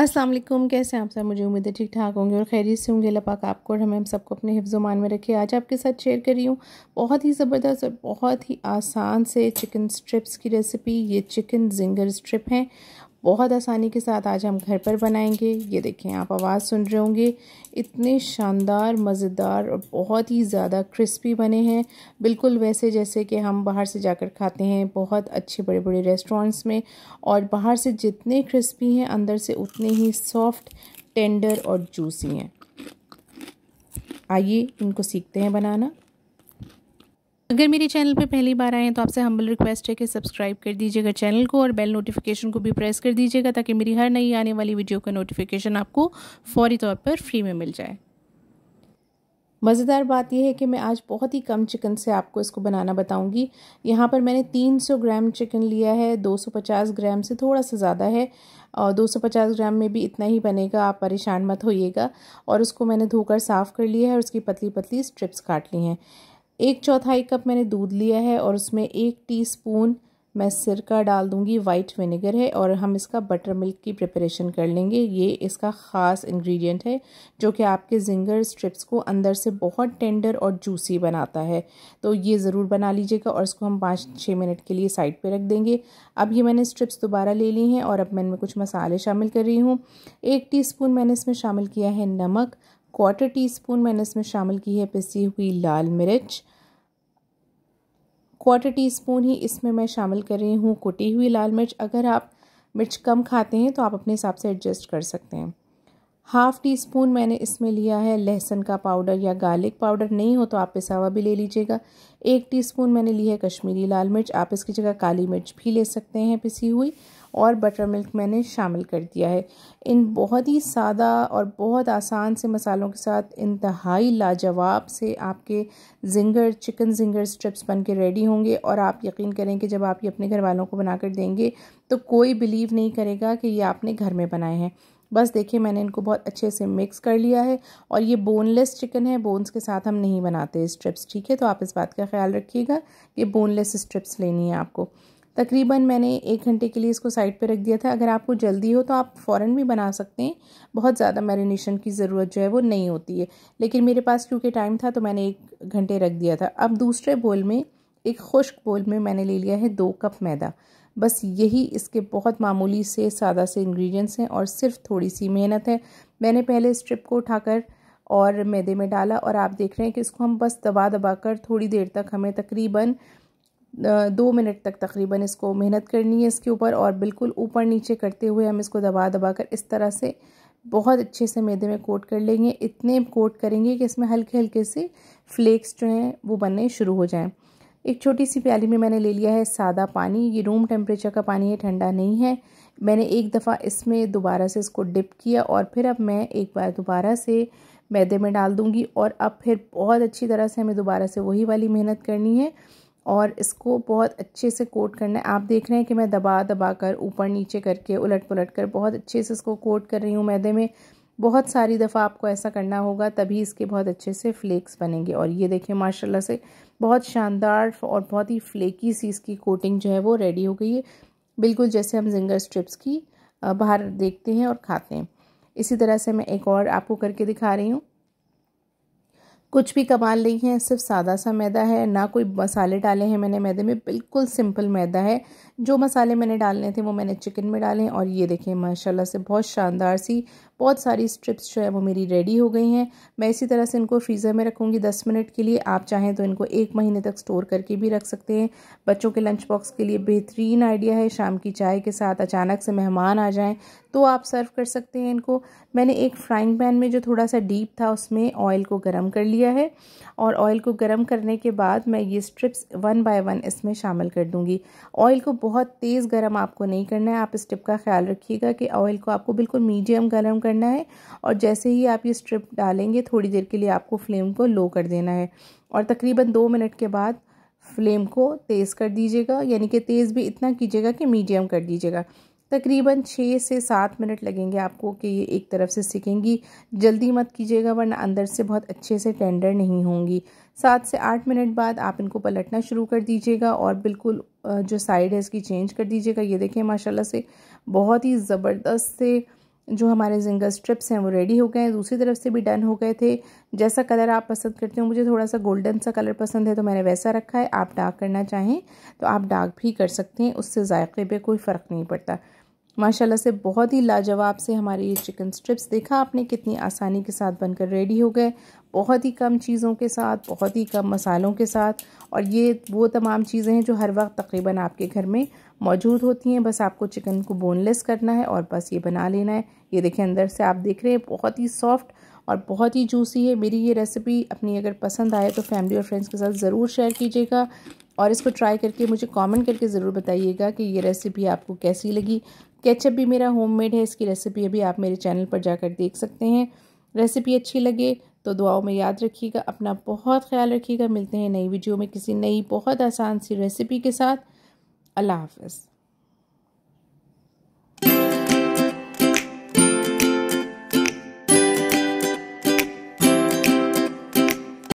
असलम कैसे हैं आप सब मुझे उम्मीद है ठीक ठाक होंगे और खैरियत से होंगे लपाक आपको और हमें हम सबको अपने मान में रखे आज आपके साथ शेयर करी हूँ बहुत ही ज़बरदस्त और बहुत ही आसान से चिकन स्ट्रिप्स की रेसिपी ये चिकन जिंगर स्ट्रिप हैं बहुत आसानी के साथ आज हम घर पर बनाएंगे ये देखें आप आवाज़ सुन रहे होंगे इतने शानदार मज़ेदार और बहुत ही ज़्यादा क्रिस्पी बने हैं बिल्कुल वैसे जैसे कि हम बाहर से जाकर खाते हैं बहुत अच्छे बड़े बड़े रेस्टोरेंट्स में और बाहर से जितने क्रिस्पी हैं अंदर से उतने ही सॉफ्ट टेंडर और जूसी हैं आइए इनको सीखते हैं बनाना अगर मेरे चैनल पर पहली बार आए हैं तो आपसे हम्बल रिक्वेस्ट है कि सब्सक्राइब कर दीजिएगा चैनल को और बेल नोटिफिकेशन को भी प्रेस कर दीजिएगा ताकि मेरी हर नई आने वाली वीडियो का नोटिफिकेशन आपको फौरी तौर पर फ्री में मिल जाए मज़ेदार बात यह है कि मैं आज बहुत ही कम चिकन से आपको इसको बनाना बताऊंगी यहाँ पर मैंने 300 ग्राम चिकन लिया है 250 ग्राम से थोड़ा सा ज़्यादा है और 250 ग्राम में भी इतना ही बनेगा आप परेशान मत होइएगा और उसको मैंने धोकर साफ़ कर लिया है और उसकी पतली पतली स्ट्रिप्स काट ली हैं एक चौथाई कप मैंने दूध लिया है और उसमें एक टीस्पून मैं सिरका डाल दूंगी वाइट विनेगर है और हम इसका बटर मिल्क की प्रिपरेशन कर लेंगे ये इसका ख़ास इंग्रेडिएंट है जो कि आपके जिंगर स्ट्रिप्स को अंदर से बहुत टेंडर और जूसी बनाता है तो ये ज़रूर बना लीजिएगा और इसको हम पाँच छः मिनट के लिए साइड पे रख देंगे अब ये मैंने स्ट्रिप्स दोबारा ले ली हैं और अब मैं इनमें कुछ मसाले शामिल कर रही हूँ एक टी मैंने इसमें शामिल किया है नमक क्वार्टर टी स्पून मैंने इसमें शामिल की है पिसी हुई लाल मिर्च क्वार्टर टी स्पून ही इसमें मैं शामिल कर रही हूँ कुटी हुई लाल मिर्च अगर आप मिर्च कम खाते हैं तो आप अपने हिसाब से एडजस्ट कर सकते हैं हाफ़ टी स्पून मैंने इसमें लिया है लहसुन का पाउडर या गार्लिक पाउडर नहीं हो तो आप पिसावा भी ले लीजिएगा एक टीस्पून मैंने ली है कश्मीरी लाल मिर्च आप इसकी जगह काली मिर्च भी ले सकते हैं पिसी हुई और बटर मिल्क मैंने शामिल कर दिया है इन बहुत ही सादा और बहुत आसान से मसालों के साथ इंतहाई लाजवाब से आपके जिंगर चिकन जिंगर स्ट्रिप्स बन के रेडी होंगे और आप यकीन करें कि जब आप ये अपने घर वालों को बना कर देंगे तो कोई बिलीव नहीं करेगा कि ये आपने घर में बनाए हैं बस देखिए मैंने इनको बहुत अच्छे से मिक्स कर लिया है और ये बोनलेस चिकन है बोन्स के साथ हम नहीं बनाते स्ट्रिप्स ठीक है तो आप इस बात का ख्याल रखिएगा ये बोनलेस स्ट्रिप्स लेनी है आपको तकरीबन मैंने एक घंटे के लिए इसको साइड पे रख दिया था अगर आपको जल्दी हो तो आप फ़ौर भी बना सकते हैं बहुत ज़्यादा मैरिनेशन की ज़रूरत जो है वो नहीं होती है लेकिन मेरे पास क्योंकि टाइम था तो मैंने एक घंटे रख दिया था अब दूसरे बोल में एक खुश्क बोल में मैंने ले लिया है दो कप मैदा बस यही इसके बहुत मामूली से सादा से इंग्रेडिएंट्स हैं और सिर्फ थोड़ी सी मेहनत है मैंने पहले स्ट्रिप को उठाकर और मैदे में डाला और आप देख रहे हैं कि इसको हम बस दबा दबा कर थोड़ी देर तक हमें तकरीबन दो मिनट तक तकरीबन इसको मेहनत करनी है इसके ऊपर और बिल्कुल ऊपर नीचे करते हुए हम इसको दबा दबा कर इस तरह से बहुत अच्छे से मैदे में कोट कर लेंगे इतने कोट करेंगे कि इसमें हल्के हल्के से फ्लेक्स जो हैं वो बनने शुरू हो जाएं एक छोटी सी प्याली में मैंने ले लिया है सादा पानी ये रूम टेम्परेचर का पानी है ठंडा नहीं है मैंने एक दफ़ा इसमें दोबारा से इसको डिप किया और फिर अब मैं एक बार दोबारा से मैदे में डाल दूँगी और अब फिर बहुत अच्छी तरह से हमें दोबारा से वही वाली मेहनत करनी है और इसको बहुत अच्छे से कोट करना है आप देख रहे हैं कि मैं दबा दबा कर ऊपर नीचे करके उलट पुलट कर बहुत अच्छे से इसको कोट कर रही हूँ मैदे में बहुत सारी दफ़ा आपको ऐसा करना होगा तभी इसके बहुत अच्छे से फ्लेक्स बनेंगे और ये देखिए माशाल्लाह से बहुत शानदार और बहुत ही फ्लेकी सी इसकी कोटिंग जो है वो रेडी हो गई है बिल्कुल जैसे हम जिंगर स्ट्रिप्स की बाहर देखते हैं और खाते हैं इसी तरह से मैं एक और आपको करके दिखा रही हूँ कुछ भी कमाल नहीं है सिर्फ सादा सा मैदा है ना कोई मसाले डाले हैं मैंने मैदे में बिल्कुल सिंपल मैदा है जो मसाले मैंने डालने थे वो मैंने चिकन में डाले और ये देखें माशाल्लाह से बहुत शानदार सी बहुत सारी स्ट्रिप्स जो है वो मेरी रेडी हो गई हैं मैं इसी तरह से इनको फ्रीज़र में रखूँगी दस मिनट के लिए आप चाहें तो इनको एक महीने तक स्टोर करके भी रख सकते हैं बच्चों के लंच बॉक्स के लिए बेहतरीन आइडिया है शाम की चाय के साथ अचानक से मेहमान आ जाएँ तो आप सर्व कर सकते हैं इनको मैंने एक फ्राइंग पैन में जो थोड़ा सा डीप था उसमें ऑयल को गर्म कर लिया है और ऑयल को गर्म करने के बाद मैं ये स्ट्रिप्स वन बाय वन इसमें शामिल कर दूंगी ऑयल को बहुत तेज़ गर्म आपको नहीं करना है आप इस टिप का ख्याल रखिएगा कि ऑयल को आपको बिल्कुल मीडियम गर्म कर करना है और जैसे ही आप ये स्ट्रिप डालेंगे थोड़ी देर के लिए आपको फ्लेम को लो कर देना है और तकरीबन दो मिनट के बाद फ्लेम को तेज़ कर दीजिएगा यानी कि तेज़ भी इतना कीजिएगा कि मीडियम कर दीजिएगा तकरीबन छः से सात मिनट लगेंगे आपको कि ये एक तरफ से सीखेंगी जल्दी मत कीजिएगा वरना अंदर से बहुत अच्छे से टेंडर नहीं होंगी सात से आठ मिनट बाद आप इनको पलटना शुरू कर दीजिएगा और बिल्कुल जो साइड है इसकी चेंज कर दीजिएगा ये देखें माशाल्लाह से बहुत ही ज़बरदस्त से जो हमारे जिंगर स्ट्रिप्स हैं वो रेडी हो गए हैं दूसरी तरफ से भी डन हो गए थे जैसा कलर आप पसंद करते हो मुझे थोड़ा सा गोल्डन सा कलर पसंद है तो मैंने वैसा रखा है आप डार्क करना चाहें तो आप डार्क भी कर सकते हैं उससे जायके पर कोई फ़र्क नहीं पड़ता माशाल्लाह से बहुत ही लाजवाब से हमारे ये चिकन स्ट्रिप्स देखा आपने कितनी आसानी के साथ बनकर रेडी हो गए बहुत ही कम चीज़ों के साथ बहुत ही कम मसालों के साथ और ये वो तमाम चीज़ें हैं जो हर वक्त तकरीबन आपके घर में मौजूद होती हैं बस आपको चिकन को बोनलेस करना है और बस ये बना लेना है ये देखें अंदर से आप देख रहे हैं बहुत ही सॉफ्ट और बहुत ही जूसी है मेरी ये रेसिपी अपनी अगर पसंद आए तो फैमिली और फ्रेंड्स के साथ ज़रूर शेयर कीजिएगा और इसको ट्राई करके मुझे कमेंट करके ज़रूर बताइएगा कि ये रेसिपी आपको कैसी लगी केचप भी मेरा होममेड है इसकी रेसिपी अभी आप मेरे चैनल पर जाकर देख सकते हैं रेसिपी अच्छी लगे तो दुआओं में याद रखिएगा अपना बहुत ख्याल रखिएगा मिलते हैं नई वीडियो में किसी नई बहुत आसान सी रेसिपी के साथ अल्लाह हाफ